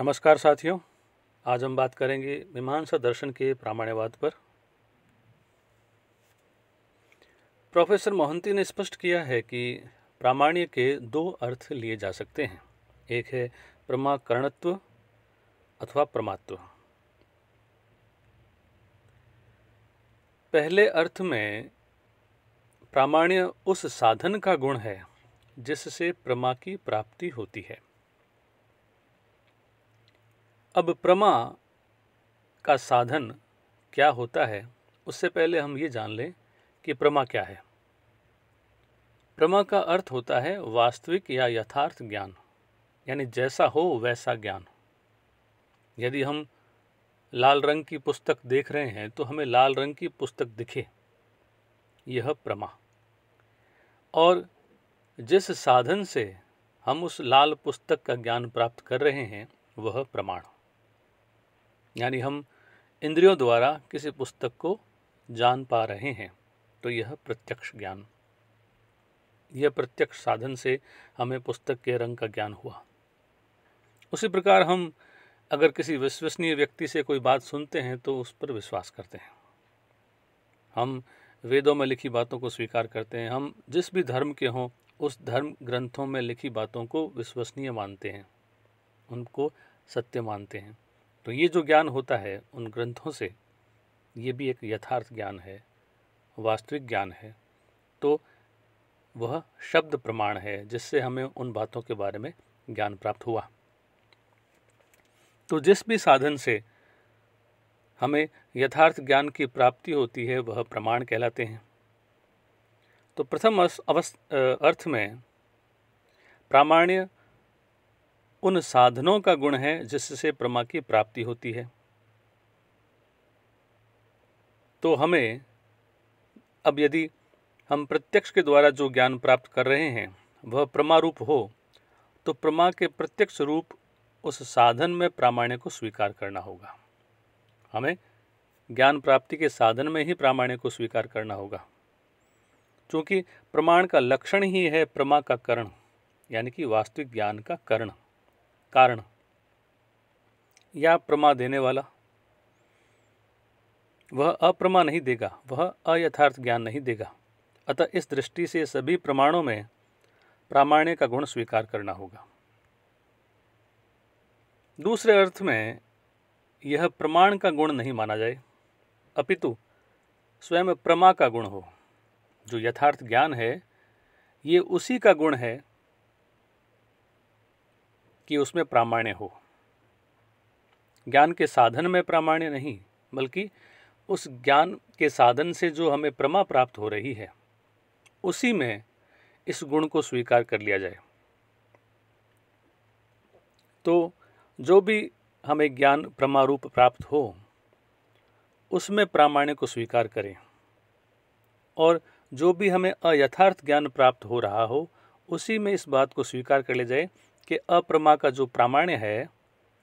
नमस्कार साथियों आज हम बात करेंगे मीमांसा दर्शन के प्रामाण्यवाद पर प्रोफेसर मोहंती ने स्पष्ट किया है कि प्रामाण्य के दो अर्थ लिए जा सकते हैं एक है प्रमाकरणत्व अथवा प्रमात्व पहले अर्थ में प्रामाण्य उस साधन का गुण है जिससे प्रमा की प्राप्ति होती है अब प्रमा का साधन क्या होता है उससे पहले हम ये जान लें कि प्रमा क्या है प्रमा का अर्थ होता है वास्तविक या यथार्थ ज्ञान यानी जैसा हो वैसा ज्ञान यदि हम लाल रंग की पुस्तक देख रहे हैं तो हमें लाल रंग की पुस्तक दिखे यह प्रमा और जिस साधन से हम उस लाल पुस्तक का ज्ञान प्राप्त कर रहे हैं वह प्रमाण यानी हम इंद्रियों द्वारा किसी पुस्तक को जान पा रहे हैं तो यह प्रत्यक्ष ज्ञान यह प्रत्यक्ष साधन से हमें पुस्तक के रंग का ज्ञान हुआ उसी प्रकार हम अगर किसी विश्वसनीय व्यक्ति से कोई बात सुनते हैं तो उस पर विश्वास करते हैं हम वेदों में लिखी बातों को स्वीकार करते हैं हम जिस भी धर्म के हों उस धर्म ग्रंथों में लिखी बातों को विश्वसनीय मानते हैं उनको सत्य मानते हैं तो ये जो ज्ञान होता है उन ग्रंथों से ये भी एक यथार्थ ज्ञान है वास्तविक ज्ञान है तो वह शब्द प्रमाण है जिससे हमें उन बातों के बारे में ज्ञान प्राप्त हुआ तो जिस भी साधन से हमें यथार्थ ज्ञान की प्राप्ति होती है वह प्रमाण कहलाते हैं तो प्रथम अवस्थ अर्थ में प्रामाण्य उन साधनों का गुण है जिससे प्रमा की प्राप्ति होती है तो हमें अब यदि हम प्रत्यक्ष के द्वारा जो ज्ञान प्राप्त कर रहे हैं वह प्रमा रूप हो तो प्रमा के प्रत्यक्ष रूप उस साधन में प्रामाण्य को स्वीकार करना होगा हमें ज्ञान प्राप्ति के साधन में ही प्रामाण्य को स्वीकार करना होगा क्योंकि प्रमाण का लक्षण ही है प्रमा का करण यानी कि वास्तविक ज्ञान का करण कारण या प्रमा देने वाला वह अप्रमा नहीं देगा वह अयथार्थ ज्ञान नहीं देगा अतः इस दृष्टि से सभी प्रमाणों में प्रामाण्य का गुण स्वीकार करना होगा दूसरे अर्थ में यह प्रमाण का गुण नहीं माना जाए अपितु स्वयं प्रमा का गुण हो जो यथार्थ ज्ञान है ये उसी का गुण है कि उसमें प्रामाण्य हो ज्ञान के साधन में प्रामाण्य नहीं बल्कि उस ज्ञान के साधन से जो हमें प्रमा प्राप्त हो रही है उसी में इस गुण को स्वीकार कर लिया जाए तो जो भी हमें ज्ञान प्रमारूप प्राप्त हो उसमें प्रामाण्य को स्वीकार करें और जो भी हमें अयथार्थ ज्ञान प्राप्त हो रहा हो उसी में इस बात को स्वीकार कर ले जाए कि अप्रमा का जो प्रामाण्य है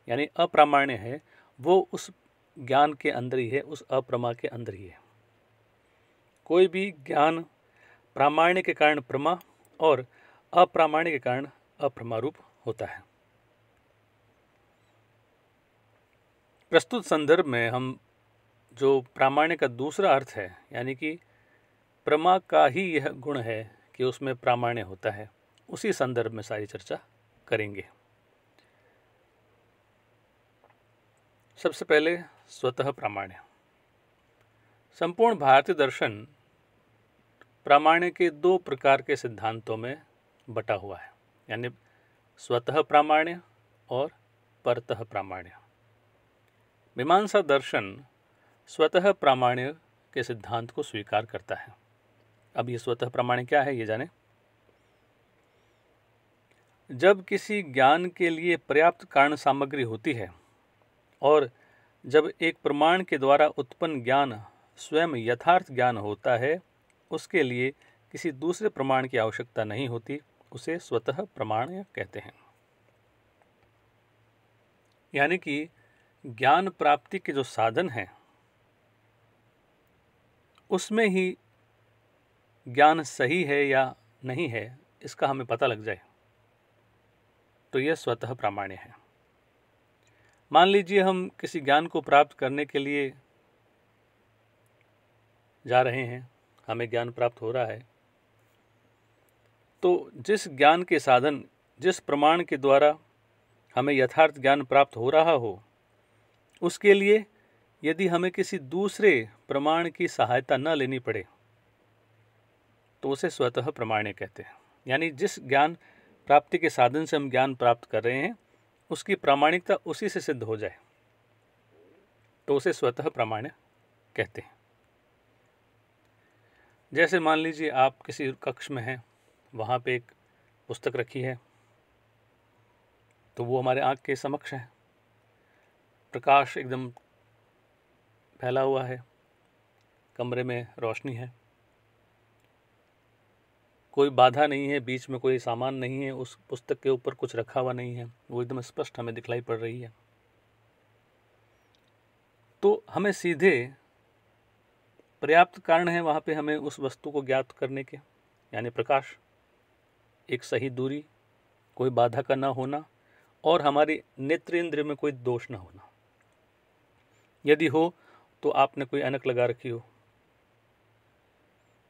यानी अप्रामाण्य है वो उस ज्ञान के अंदर ही है उस अप्रमा के अंदर ही है कोई भी ज्ञान प्रामाण्य के कारण प्रमा और अप्रामाण्य के कारण अप्रमारूप होता है प्रस्तुत संदर्भ में हम जो प्रामाण्य का दूसरा अर्थ है यानी कि प्रमा का ही यह गुण है कि उसमें प्रामाण्य होता है उसी संदर्भ में सारी चर्चा करेंगे सबसे पहले स्वतः प्रामाण्य संपूर्ण भारतीय दर्शन प्रामाण्य के दो प्रकार के सिद्धांतों में बटा हुआ है यानी स्वतः प्रामाण्य और परतः प्रामाण्य मीमांसा दर्शन स्वतः प्रामाण्य के सिद्धांत को स्वीकार करता है अब ये स्वतः प्रामाण्य क्या है ये जाने जब किसी ज्ञान के लिए पर्याप्त कारण सामग्री होती है और जब एक प्रमाण के द्वारा उत्पन्न ज्ञान स्वयं यथार्थ ज्ञान होता है उसके लिए किसी दूसरे प्रमाण की आवश्यकता नहीं होती उसे स्वतः प्रमाण कहते हैं यानी कि ज्ञान प्राप्ति के जो साधन हैं उसमें ही ज्ञान सही है या नहीं है इसका हमें पता लग जाए तो यह स्वतः प्रामाण्य है मान लीजिए हम किसी ज्ञान को प्राप्त करने के लिए जा रहे हैं हमें ज्ञान प्राप्त हो रहा है तो जिस ज्ञान के साधन जिस प्रमाण के द्वारा हमें यथार्थ ज्ञान प्राप्त हो रहा हो उसके लिए यदि हमें किसी दूसरे प्रमाण की सहायता न लेनी पड़े तो उसे स्वतः प्रमाण्य कहते हैं यानी जिस ज्ञान प्राप्ति के साधन से हम ज्ञान प्राप्त कर रहे हैं उसकी प्रामाणिकता उसी से सिद्ध हो जाए तो उसे स्वतः प्रामाण्य कहते हैं जैसे मान लीजिए आप किसी कक्ष में हैं वहाँ पे एक पुस्तक रखी है तो वो हमारे आँख के समक्ष है प्रकाश एकदम फैला हुआ है कमरे में रोशनी है कोई बाधा नहीं है बीच में कोई सामान नहीं है उस पुस्तक के ऊपर कुछ रखा हुआ नहीं है वो एकदम स्पष्ट हमें दिखलाई पड़ रही है तो हमें सीधे पर्याप्त कारण है वहाँ पे हमें उस वस्तु को ज्ञात करने के यानी प्रकाश एक सही दूरी कोई बाधा का ना होना और हमारे नेत्र इंद्र में कोई दोष ना होना यदि हो तो आपने कोई अनक लगा रखी हो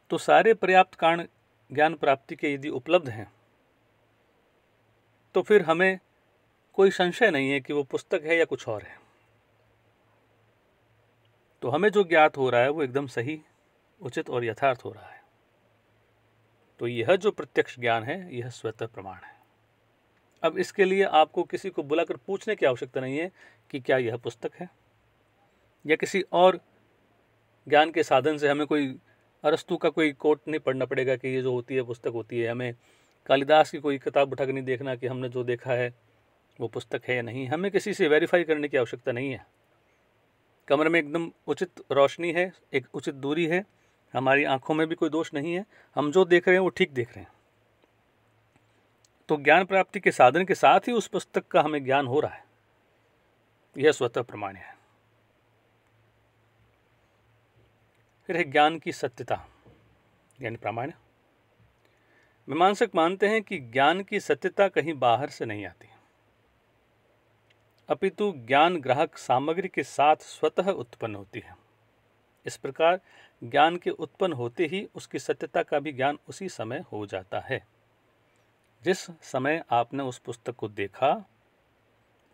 तो सारे पर्याप्त कारण ज्ञान प्राप्ति के यदि उपलब्ध हैं तो फिर हमें कोई संशय नहीं है कि वो पुस्तक है या कुछ और है तो हमें जो ज्ञात हो रहा है वो एकदम सही उचित और यथार्थ हो रहा है तो यह जो प्रत्यक्ष ज्ञान है यह स्वतः प्रमाण है अब इसके लिए आपको किसी को बुलाकर पूछने की आवश्यकता नहीं है कि क्या यह पुस्तक है या किसी और ज्ञान के साधन से हमें कोई अरस्तु का कोई कोट नहीं पढ़ना पड़ेगा कि ये जो होती है पुस्तक होती है हमें कालिदास की कोई किताब उठा नहीं देखना कि हमने जो देखा है वो पुस्तक है या नहीं हमें किसी से वेरीफाई करने की आवश्यकता नहीं है कमरे में एकदम उचित रोशनी है एक उचित दूरी है हमारी आंखों में भी कोई दोष नहीं है हम जो देख रहे हैं वो ठीक देख रहे हैं तो ज्ञान प्राप्ति के साधन के साथ ही उस पुस्तक का हमें ज्ञान हो रहा है यह स्वतः प्रमाण है फिर है ज्ञान की सत्यता यानी प्रामायण मीमांसक मानते हैं कि ज्ञान की सत्यता कहीं बाहर से नहीं आती अपितु ज्ञान ग्राहक सामग्री के साथ स्वतः उत्पन्न होती है इस प्रकार ज्ञान के उत्पन्न होते ही उसकी सत्यता का भी ज्ञान उसी समय हो जाता है जिस समय आपने उस पुस्तक को देखा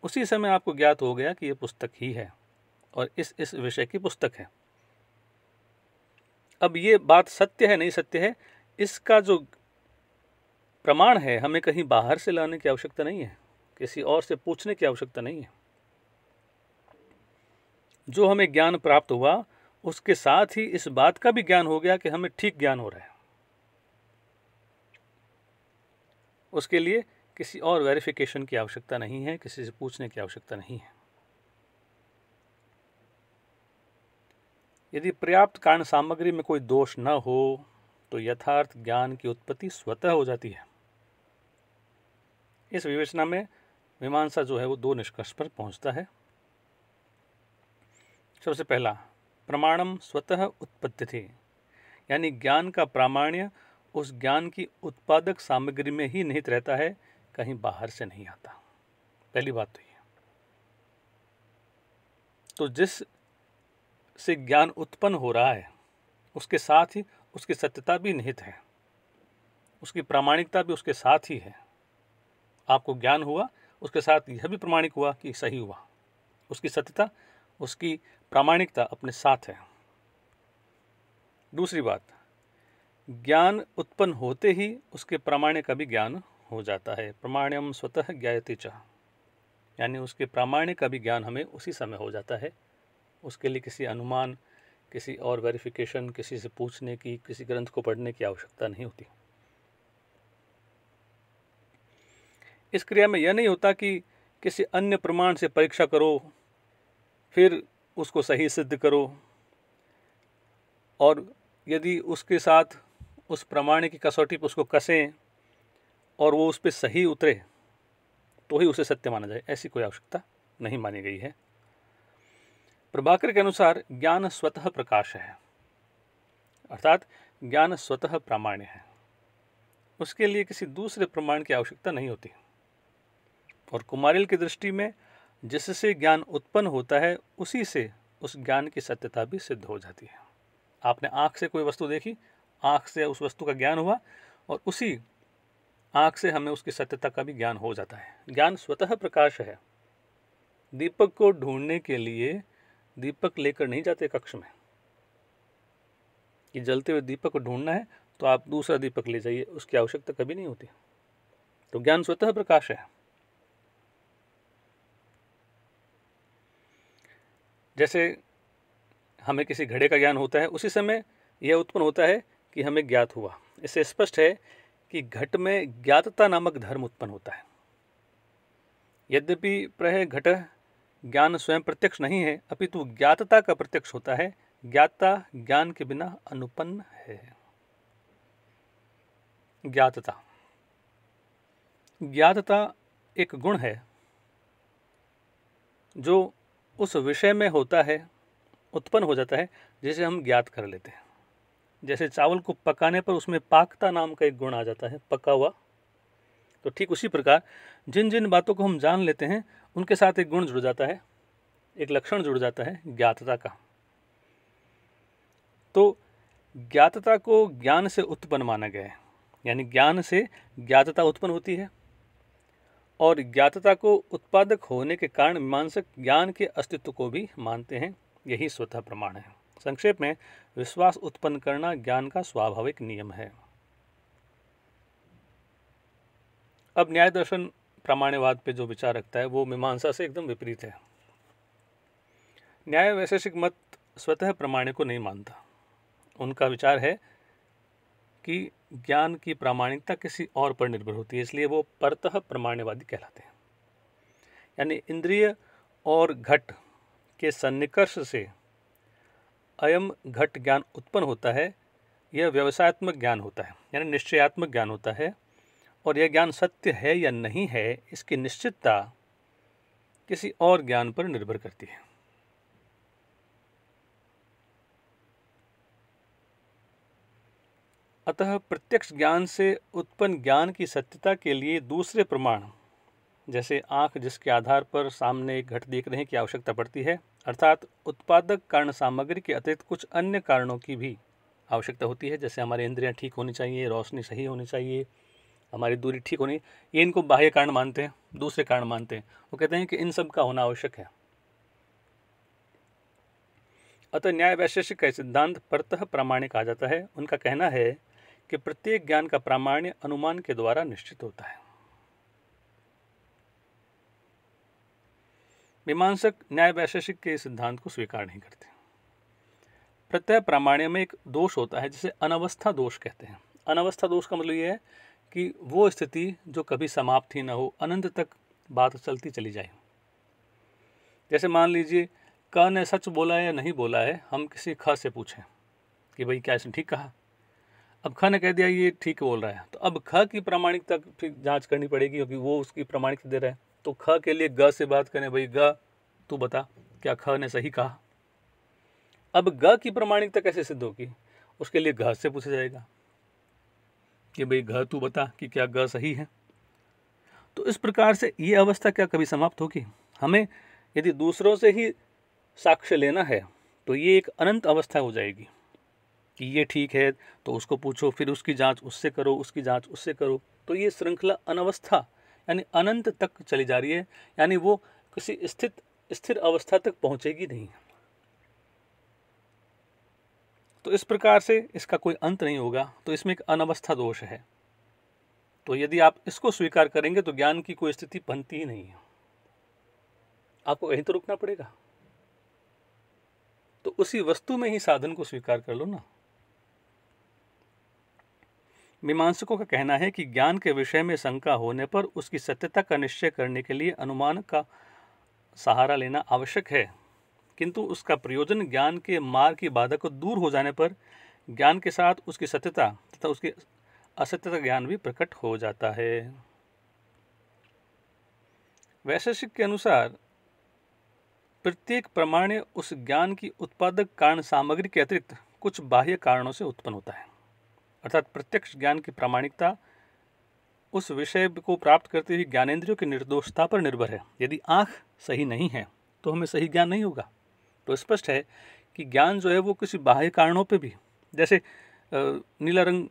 उसी समय आपको ज्ञात हो गया कि यह पुस्तक ही है और इस इस विषय की पुस्तक है अब ये बात सत्य है नहीं सत्य है इसका जो प्रमाण है हमें कहीं बाहर से लाने की आवश्यकता नहीं है किसी और से पूछने की आवश्यकता नहीं है जो हमें ज्ञान प्राप्त हुआ उसके साथ ही इस बात का भी ज्ञान हो गया कि हमें ठीक ज्ञान हो रहा है उसके लिए किसी और वेरिफिकेशन की आवश्यकता नहीं है किसी से पूछने की आवश्यकता नहीं है यदि पर्याप्त कारण सामग्री में कोई दोष न हो तो यथार्थ ज्ञान की उत्पत्ति स्वतः हो जाती है इस विवेचना में मीमांसा जो है वो दो निष्कर्ष पर पहुंचता है सबसे पहला प्रमाणम स्वतः उत्पत्ति थी यानी ज्ञान का प्रामाण्य उस ज्ञान की उत्पादक सामग्री में ही निहित रहता है कहीं बाहर से नहीं आता पहली बात तो ये तो जिस से ज्ञान उत्पन्न हो रहा है उसके साथ ही उसकी सत्यता भी निहित है उसकी प्रामाणिकता भी उसके साथ ही है आपको ज्ञान हुआ उसके साथ यह भी प्रमाणिक हुआ कि सही हुआ उसकी सत्यता उसकी प्रामाणिकता अपने साथ है दूसरी बात ज्ञान उत्पन्न होते ही उसके प्रामाण्य का भी ज्ञान हो जाता है प्रमाण्यम स्वतः ज्ञाते चाह यानी उसके प्रामाण्य का भी ज्ञान हमें उसी समय हो जाता है उसके लिए किसी अनुमान किसी और वेरिफिकेशन किसी से पूछने की किसी ग्रंथ को पढ़ने की आवश्यकता नहीं होती इस क्रिया में यह नहीं होता कि किसी अन्य प्रमाण से परीक्षा करो फिर उसको सही सिद्ध करो और यदि उसके साथ उस प्रमाण की कसौटी पर उसको कसें और वो उस पर सही उतरे तो ही उसे सत्य माना जाए ऐसी कोई आवश्यकता नहीं मानी गई है प्रभाकर के अनुसार ज्ञान स्वतः प्रकाश है अर्थात ज्ञान स्वतः प्रामाण्य है उसके लिए किसी दूसरे प्रमाण की आवश्यकता नहीं होती और कुमारिल की दृष्टि में जिससे ज्ञान उत्पन्न होता है उसी से उस ज्ञान की सत्यता भी सिद्ध हो जाती है आपने आँख से कोई वस्तु देखी आँख से उस वस्तु का ज्ञान हुआ और उसी आँख से हमें उसकी सत्यता का भी ज्ञान हो जाता है ज्ञान स्वतः प्रकाश है दीपक को ढूंढने के लिए दीपक लेकर नहीं जाते कक्ष में कि जलते हुए दीपक को ढूंढना है तो आप दूसरा दीपक ले जाइए उसकी आवश्यकता कभी नहीं होती तो ज्ञान स्वतः प्रकाश है जैसे हमें किसी घड़े का ज्ञान होता है उसी समय यह उत्पन्न होता है कि हमें ज्ञात हुआ इससे स्पष्ट है कि घट में ज्ञातता नामक धर्म उत्पन्न होता है यद्यपि प्रह घट ज्ञान स्वयं प्रत्यक्ष नहीं है अपितु ज्ञातता का प्रत्यक्ष होता है ज्ञाता ज्ञान के बिना अनुपन्न है ज्ञातता ज्ञातता एक गुण है जो उस विषय में होता है उत्पन्न हो जाता है जिसे हम ज्ञात कर लेते हैं जैसे चावल को पकाने पर उसमें पाकता नाम का एक गुण आ जाता है पका हुआ तो ठीक उसी प्रकार जिन जिन बातों को हम जान लेते हैं उनके साथ एक गुण जुड़ जाता है एक लक्षण जुड़ जाता है ज्ञातता का तो ज्ञातता को ज्ञान से उत्पन्न माना गया है यानी ज्ञान से ज्ञातता उत्पन्न होती है और ज्ञातता को उत्पादक होने के कारण मीमांसक ज्ञान के अस्तित्व को भी मानते हैं यही स्वतः प्रमाण है संक्षेप में विश्वास उत्पन्न करना ज्ञान का स्वाभाविक नियम है अब न्याय दर्शन प्रामाण्यवाद पे जो विचार रखता है वो मीमांसा से एकदम विपरीत है न्याय वैशेषिक मत स्वतः प्रमाण्य को नहीं मानता उनका विचार है कि ज्ञान की प्रामाणिकता किसी और पर निर्भर होती है इसलिए वो परतः प्रमाण्यवादी कहलाते हैं यानी इंद्रिय और घट के सन्निकर्ष से अयम घट ज्ञान उत्पन्न होता है यह व्यवसायत्मक ज्ञान होता है यानी निश्चयात्मक ज्ञान होता है और यह ज्ञान सत्य है या नहीं है इसकी निश्चितता किसी और ज्ञान पर निर्भर करती है अतः प्रत्यक्ष ज्ञान से उत्पन्न ज्ञान की सत्यता के लिए दूसरे प्रमाण जैसे आंख जिसके आधार पर सामने एक घट देख हैं की आवश्यकता पड़ती है अर्थात उत्पादक कारण सामग्री के अतिरिक्त कुछ अन्य कारणों की भी आवश्यकता होती है जैसे हमारे इंद्रियां ठीक होनी चाहिए रोशनी सही होनी चाहिए हमारी दूरी ठीक होनी ये इनको बाह्य कारण मानते हैं दूसरे कारण मानते हैं वो कहते हैं कि इन सब का होना आवश्यक है अतः न्याय वैशेषिक का सिद्धांत परतः प्रामाणिक आ जाता है उनका कहना है कि प्रत्येक ज्ञान का प्रामाण्य अनुमान के द्वारा निश्चित होता है मीमांसक न्याय वैशेषिक के सिद्धांत को स्वीकार नहीं करते प्रत्यय प्रामाण्य में एक दोष होता है जिसे अनवस्था दोष कहते हैं अनवस्था दोष का मतलब यह है कि वो स्थिति जो कभी समाप्त ही ना हो अनंत तक बात चलती चली जाए जैसे मान लीजिए क ने सच बोला है या नहीं बोला है हम किसी ख से पूछें कि भाई क्या इसने ठीक कहा अब ख ने कह दिया ये ठीक बोल रहा है तो अब ख की प्रामाणिकता फिर जांच करनी पड़ेगी क्योंकि वो उसकी प्रामाणिकता दे रहा है तो ख के लिए ग से बात करें भाई ग तू बता क्या ख ने सही कहा अब ग की प्रामाणिकता कैसे सिद्ध होगी उसके लिए घ से पूछा जाएगा कि भाई घ तू बता कि क्या ग सही है तो इस प्रकार से ये अवस्था क्या कभी समाप्त होगी हमें यदि दूसरों से ही साक्ष्य लेना है तो ये एक अनंत अवस्था हो जाएगी कि ये ठीक है तो उसको पूछो फिर उसकी जांच उससे करो उसकी जांच उससे करो तो ये श्रृंखला अनवस्था यानी अनंत तक चली जा रही है यानी वो किसी स्थित स्थिर अवस्था तक पहुँचेगी नहीं तो इस प्रकार से इसका कोई अंत नहीं होगा तो इसमें एक अनवस्था दोष है तो यदि आप इसको स्वीकार करेंगे तो ज्ञान की कोई स्थिति बनती ही नहीं है आपको यहीं तो रुकना पड़ेगा तो उसी वस्तु में ही साधन को स्वीकार कर लो ना मीमांसकों का कहना है कि ज्ञान के विषय में शंका होने पर उसकी सत्यता का निश्चय करने के लिए अनुमान का सहारा लेना आवश्यक है किंतु उसका प्रयोजन ज्ञान के मार्ग की बाधा को दूर हो जाने पर ज्ञान के साथ उसकी सत्यता तथा उसकी असत्यता ज्ञान भी प्रकट हो जाता है वैशेषिक के अनुसार प्रत्येक प्रमाण्य उस ज्ञान की उत्पादक कारण सामग्री के अतिरिक्त कुछ बाह्य कारणों से उत्पन्न होता है अर्थात प्रत्यक्ष ज्ञान की प्रामाणिकता उस विषय को प्राप्त करते हुए ज्ञानेंद्रियों की निर्दोषता पर निर्भर है यदि आँख सही नहीं है तो हमें सही ज्ञान नहीं होगा तो स्पष्ट है कि ज्ञान जो है वो किसी बाह्य कारणों पे भी जैसे नीला रंग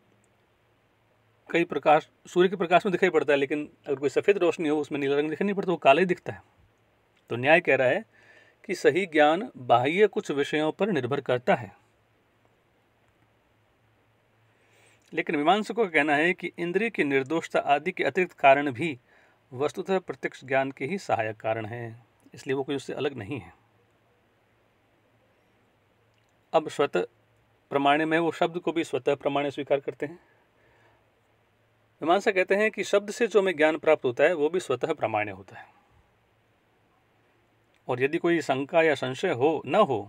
कई प्रकाश सूर्य के प्रकाश में दिखाई पड़ता है लेकिन अगर कोई सफ़ेद रोशनी हो उसमें नीला रंग दिखाई नहीं पड़ता वो काला ही दिखता है तो न्याय कह रहा है कि सही ज्ञान बाह्य कुछ विषयों पर निर्भर करता है लेकिन मीमांसकों का कहना है कि इंद्रिय की निर्दोषता आदि के अतिरिक्त कारण भी वस्तुतः प्रत्यक्ष ज्ञान के ही सहायक कारण हैं इसलिए वो कोई उससे अलग नहीं है अब स्वतः प्रमाण में वो शब्द को भी स्वतः प्रमाण स्वीकार करते हैं मीमांसा कहते हैं कि शब्द से जो हमें ज्ञान प्राप्त होता है वो भी स्वतः प्रमाण्य होता है और यदि कोई शंका या संशय हो न हो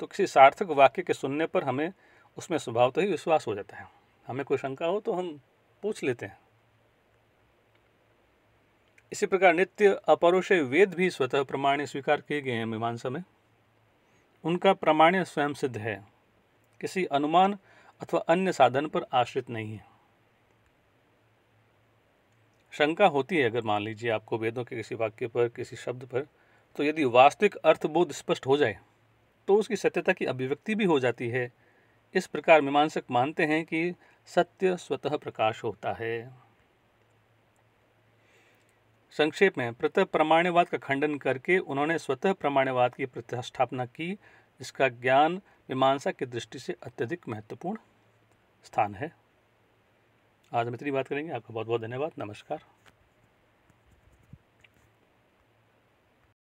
तो किसी सार्थक वाक्य के सुनने पर हमें उसमें स्वभाव तो ही विश्वास हो जाता है हमें कोई शंका हो तो हम पूछ लेते हैं इसी प्रकार नित्य अपरोषय वेद भी स्वतः प्रमाण स्वीकार किए गए हैं मीमांसा में उनका प्रमाण्य स्वयं सिद्ध है किसी अनुमान अथवा अन्य साधन पर आश्रित नहीं है शंका होती है अगर मान लीजिए आपको वेदों के किसी वाक्य पर किसी शब्द पर तो यदि वास्तविक अर्थबोध स्पष्ट हो जाए तो उसकी सत्यता की अभिव्यक्ति भी हो जाती है इस प्रकार मीमांसक मानते हैं कि सत्य स्वतः प्रकाश होता है संक्षेप में प्रतः प्रमाण्यवाद का खंडन करके उन्होंने स्वतः प्रमाण्यवाद की प्रतिस्थापना की इसका ज्ञान मीमांसा की दृष्टि से अत्यधिक महत्वपूर्ण स्थान है आज हम इतनी बात करेंगे आपका बहुत बहुत धन्यवाद नमस्कार